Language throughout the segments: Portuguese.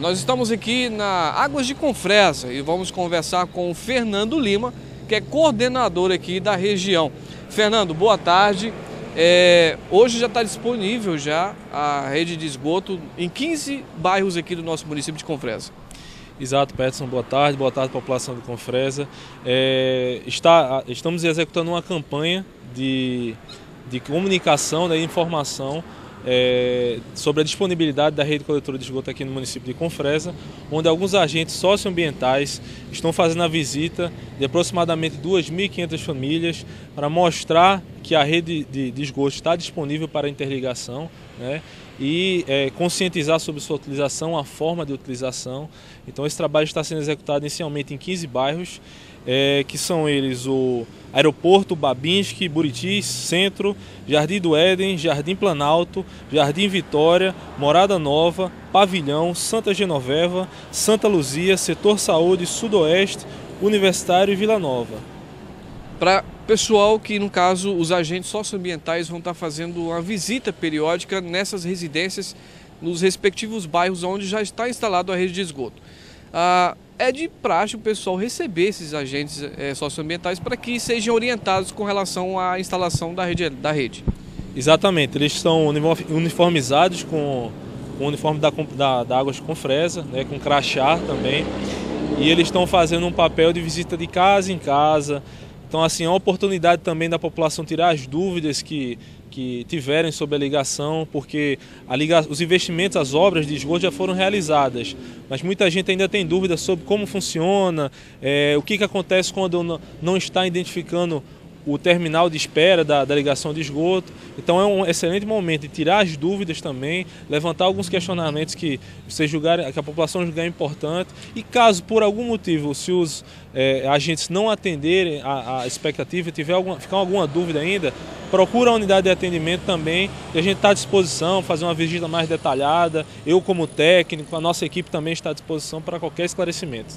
Nós estamos aqui na Águas de Confresa e vamos conversar com o Fernando Lima, que é coordenador aqui da região. Fernando, boa tarde. É, hoje já está disponível já a rede de esgoto em 15 bairros aqui do nosso município de Confresa. Exato, Peterson, boa tarde, boa tarde população de Confresa. É, está, estamos executando uma campanha de, de comunicação, né, de informação é, sobre a disponibilidade da rede coletora de esgoto aqui no município de Confresa, onde alguns agentes socioambientais estão fazendo a visita de aproximadamente 2.500 famílias para mostrar que a rede de, de esgoto está disponível para interligação né, e é, conscientizar sobre sua utilização, a forma de utilização. Então, esse trabalho está sendo executado inicialmente em 15 bairros é, que são eles o Aeroporto, Babinski, Buritis Centro, Jardim do Éden, Jardim Planalto, Jardim Vitória, Morada Nova, Pavilhão, Santa Genoveva, Santa Luzia, Setor Saúde, Sudoeste, Universitário e Vila Nova. Para pessoal que, no caso, os agentes socioambientais vão estar tá fazendo uma visita periódica nessas residências, nos respectivos bairros onde já está instalado a rede de esgoto. Ah, é de praxe o pessoal receber esses agentes é, socioambientais para que sejam orientados com relação à instalação da rede. Da rede. Exatamente, eles estão uniformizados com o uniforme da, da, da Águas com Fresa, né, com crachá também, e eles estão fazendo um papel de visita de casa em casa, então, assim, é uma oportunidade também da população tirar as dúvidas que, que tiverem sobre a ligação, porque a liga, os investimentos, as obras de esgoto já foram realizadas, mas muita gente ainda tem dúvidas sobre como funciona, é, o que, que acontece quando não, não está identificando o terminal de espera da, da ligação de esgoto. Então é um excelente momento de tirar as dúvidas também, levantar alguns questionamentos que vocês julgarem, que a população julgar importante. E caso por algum motivo, se os é, agentes não atenderem a, a expectativa, tiver alguma, ficar alguma dúvida ainda, procura a unidade de atendimento também e a gente está à disposição fazer uma visita mais detalhada. Eu como técnico, a nossa equipe também está à disposição para qualquer esclarecimento.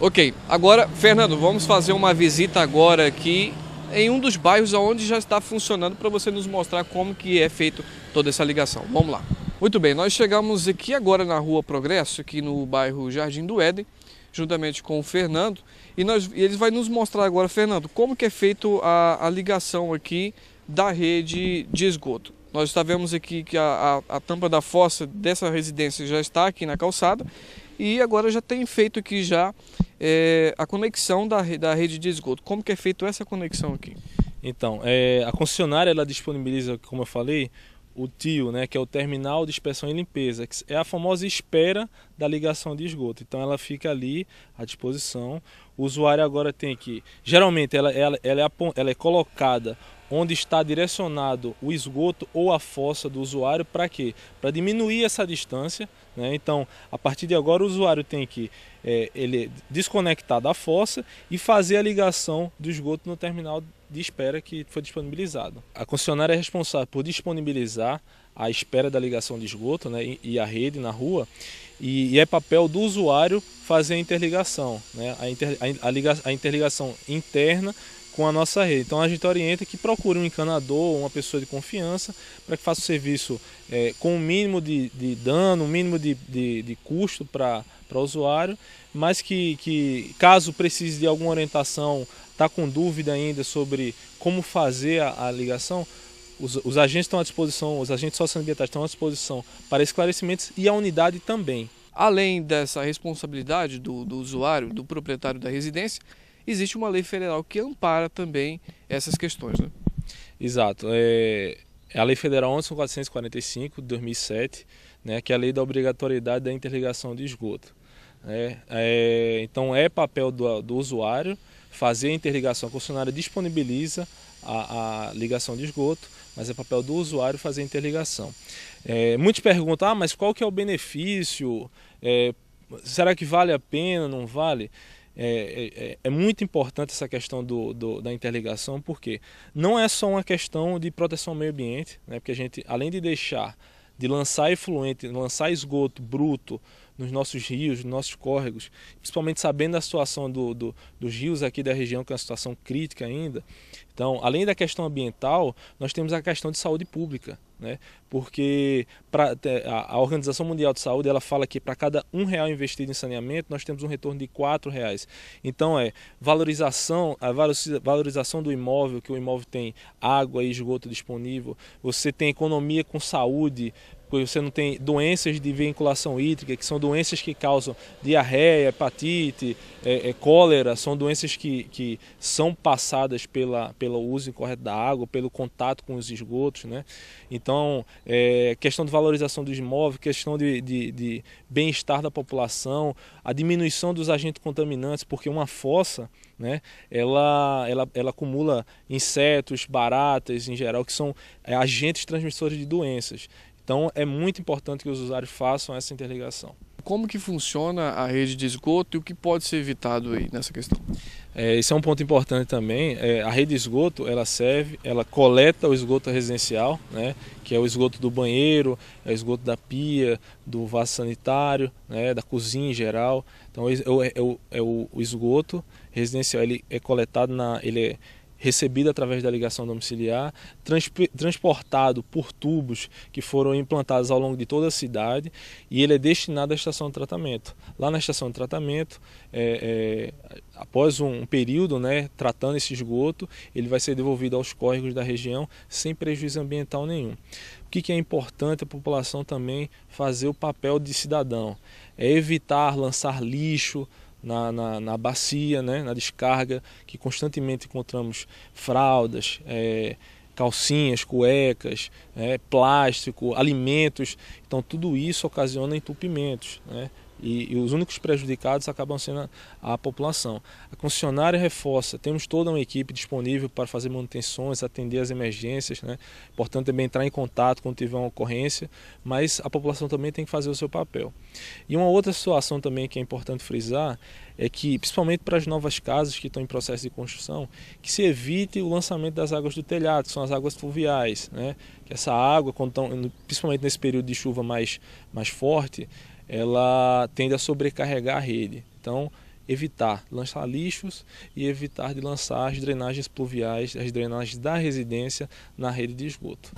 Ok, agora, Fernando, vamos fazer uma visita agora aqui em um dos bairros onde já está funcionando para você nos mostrar como que é feito toda essa ligação. Vamos lá. Muito bem, nós chegamos aqui agora na Rua Progresso, aqui no bairro Jardim do Éden, juntamente com o Fernando, e, nós, e eles vai nos mostrar agora, Fernando, como que é feito a, a ligação aqui da rede de esgoto. Nós já aqui que a, a, a tampa da fossa dessa residência já está aqui na calçada e agora já tem feito aqui já é, a conexão da, da rede de esgoto. Como que é feito essa conexão aqui? Então, é, a concessionária ela disponibiliza, como eu falei, o TIO, né, que é o Terminal de Inspeção e Limpeza, que é a famosa espera da ligação de esgoto. Então ela fica ali à disposição. O usuário agora tem que, geralmente ela, ela, ela, é, ela é colocada onde está direcionado o esgoto ou a fossa do usuário para quê? Para diminuir essa distância. Né? Então, a partir de agora, o usuário tem que é, ele desconectar da fossa e fazer a ligação do esgoto no terminal de espera que foi disponibilizado. A concessionária é responsável por disponibilizar a espera da ligação de esgoto né, e a rede na rua e, e é papel do usuário fazer a interligação, né, a, inter, a, a, liga, a interligação interna com a nossa rede. Então a gente orienta que procure um encanador uma pessoa de confiança para que faça o serviço é, com o um mínimo de, de dano, o um mínimo de, de, de custo para para o usuário, mas que, que caso precise de alguma orientação, está com dúvida ainda sobre como fazer a, a ligação, os, os, agentes estão à disposição, os agentes socioambientais estão à disposição para esclarecimentos e a unidade também. Além dessa responsabilidade do, do usuário, do proprietário da residência, existe uma lei federal que ampara também essas questões. Né? Exato. É, é a Lei Federal 11.445, de 2007, né, que é a lei da obrigatoriedade da interligação de esgoto. É, é, então é papel do, do, usuário fazer a interligação. A concessionária disponibiliza a, a, ligação de esgoto, mas é papel do usuário fazer a interligação. É, muitos perguntam, ah, mas qual que é o benefício? É, será que vale a pena? Não vale? É, é, é, muito importante essa questão do, do, da interligação, porque não é só uma questão de proteção ao meio ambiente, né? porque a gente, além de deixar de lançar efluente, lançar esgoto bruto nos nossos rios, nos nossos córregos, principalmente sabendo a situação do, do, dos rios aqui da região, que é uma situação crítica ainda. Então, além da questão ambiental, nós temos a questão de saúde pública né? Porque pra, a Organização Mundial de Saúde ela fala que para cada um real investido em saneamento nós temos um retorno de quatro reais. Então é valorização, a valorização do imóvel que o imóvel tem água e esgoto disponível. Você tem economia com saúde, você não tem doenças de vinculação hídrica, que são doenças que causam diarreia, hepatite, é, é, cólera, são doenças que, que são passadas pela, pelo uso incorreto da água, pelo contato com os esgotos. Né? Então, é, questão de valorização dos imóveis, questão de, de, de bem-estar da população, a diminuição dos agentes contaminantes, porque uma fossa né? Ela, ela, ela acumula insetos, baratas em geral, que são é, agentes transmissores de doenças. Então é muito importante que os usuários façam essa interligação. Como que funciona a rede de esgoto e o que pode ser evitado aí nessa questão? É, esse é um ponto importante também. É, a rede de esgoto ela serve, ela coleta o esgoto residencial, né, que é o esgoto do banheiro, é o esgoto da pia, do vaso sanitário, né, da cozinha em geral. Então é, é o, é é o, esgoto residencial ele é coletado na, ele é recebido através da ligação domiciliar, transportado por tubos que foram implantados ao longo de toda a cidade e ele é destinado à estação de tratamento. Lá na estação de tratamento, é, é, após um, período né, tratando esse esgoto, ele vai ser devolvido aos córregos da região sem prejuízo ambiental nenhum. O que, que é importante a população também fazer o papel de cidadão? É evitar lançar lixo, na, na, na bacia, né, na descarga, que constantemente encontramos fraldas, é, calcinhas, cuecas, é, plástico, alimentos. Então tudo isso ocasiona entupimentos. Né? E, e, os únicos prejudicados acabam sendo a, a, população. A concessionária reforça, temos toda uma equipe disponível para fazer manutenções, atender as emergências, né? Portanto, também entrar em contato quando tiver uma ocorrência, mas a população também tem que fazer o seu papel. E uma outra situação também que é importante frisar é que, principalmente para as novas casas que estão em processo de construção, que se evite o lançamento das águas do telhado, que são as águas fluviais, né? que essa água, quando principalmente nesse período de chuva mais, mais forte, ela tende a sobrecarregar a rede. Então, evitar lançar lixos e evitar de lançar as drenagens pluviais, as drenagens da residência na rede de esgoto.